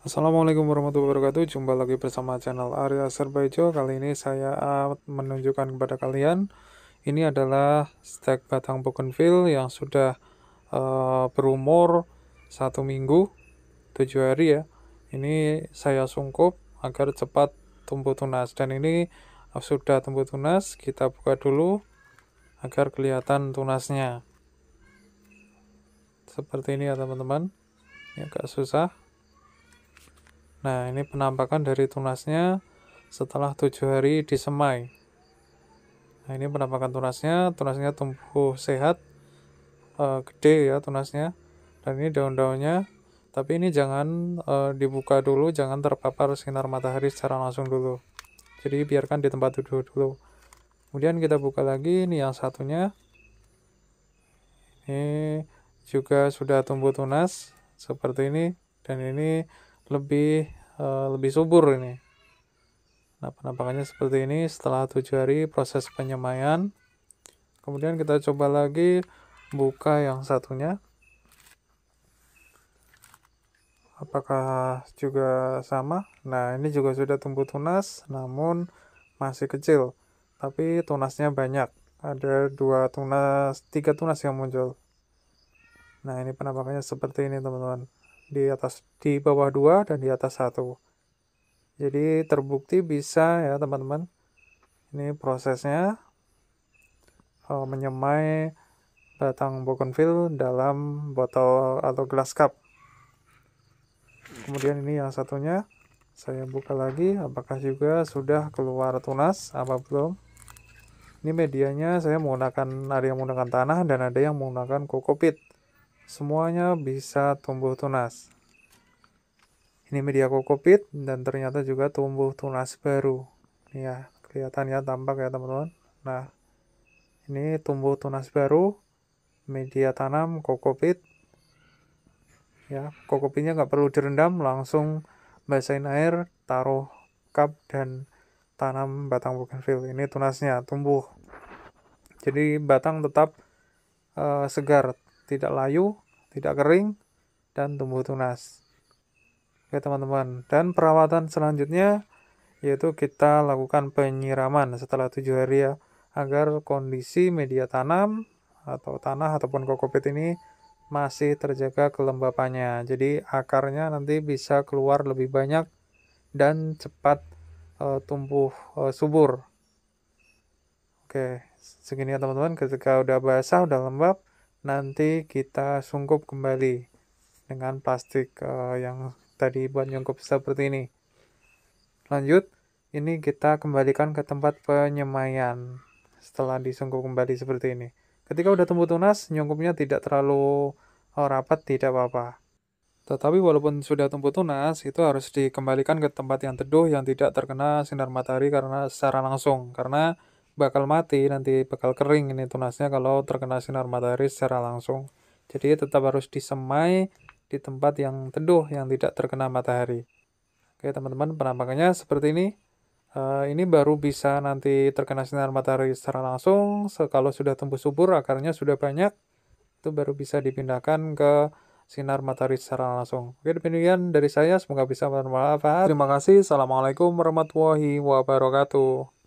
Assalamualaikum warahmatullahi wabarakatuh Jumpa lagi bersama channel Arya Serbaijo Kali ini saya ah, menunjukkan kepada kalian Ini adalah stek batang bougainville yang sudah uh, berumur satu minggu tujuh hari ya Ini saya sungkup agar cepat tumbuh tunas Dan ini sudah tumbuh tunas kita buka dulu agar kelihatan tunasnya Seperti ini ya teman-teman Ini agak susah Nah, ini penampakan dari tunasnya setelah tujuh hari disemai. Nah, ini penampakan tunasnya, tunasnya tumbuh sehat, e, gede ya tunasnya. Dan ini daun-daunnya, tapi ini jangan e, dibuka dulu, jangan terpapar sinar matahari secara langsung dulu. Jadi biarkan di tempat duduk dulu. Kemudian kita buka lagi, ini yang satunya. Ini juga sudah tumbuh tunas seperti ini dan ini lebih uh, lebih subur ini. Nah, penampakannya seperti ini setelah tujuh hari proses penyemaian. Kemudian kita coba lagi buka yang satunya. Apakah juga sama? Nah, ini juga sudah tumbuh tunas namun masih kecil. Tapi tunasnya banyak. Ada dua tunas, tiga tunas yang muncul. Nah, ini penampakannya seperti ini, teman-teman di atas di bawah 2 dan di atas 1 jadi terbukti bisa ya teman-teman ini prosesnya uh, menyemai batang bougainville dalam botol atau gelas cup kemudian ini yang satunya saya buka lagi apakah juga sudah keluar tunas apa belum ini medianya saya menggunakan ada yang menggunakan tanah dan ada yang menggunakan kokopit semuanya bisa tumbuh tunas. Ini media kokopit dan ternyata juga tumbuh tunas baru. Ini ya, kelihatan ya tampak ya teman-teman. Nah, ini tumbuh tunas baru, media tanam kokopit. Ya, kokopitnya nggak perlu direndam, langsung basahin air, taruh cup dan tanam batang bougainville. Ini tunasnya tumbuh. Jadi batang tetap uh, segar, tidak layu, tidak kering, dan tumbuh tunas. Oke teman-teman, dan perawatan selanjutnya yaitu kita lakukan penyiraman setelah tujuh hari ya, agar kondisi media tanam atau tanah ataupun kokopit ini masih terjaga kelembapannya. Jadi akarnya nanti bisa keluar lebih banyak dan cepat e, tumbuh e, subur. Oke, segini ya teman-teman. Ketika udah basah, udah lembab, nanti kita sungkup kembali dengan plastik uh, yang tadi buat nyungkup seperti ini lanjut ini kita kembalikan ke tempat penyemaian setelah disungkup kembali seperti ini ketika udah tumbuh tunas nyungkupnya tidak terlalu eh, rapat tidak apa-apa tetapi walaupun sudah tumbuh tunas, itu harus dikembalikan ke tempat yang teduh yang tidak terkena sinar matahari karena secara langsung. Karena bakal mati nanti bakal kering ini tunasnya kalau terkena sinar matahari secara langsung jadi tetap harus disemai di tempat yang teduh yang tidak terkena matahari oke teman-teman penampakannya seperti ini uh, ini baru bisa nanti terkena sinar matahari secara langsung kalau sudah tumbuh subur akarnya sudah banyak itu baru bisa dipindahkan ke sinar matahari secara langsung. Oke, demikian dari saya. Semoga bisa bermanfaat. Terima kasih. Assalamualaikum warahmatullahi wabarakatuh.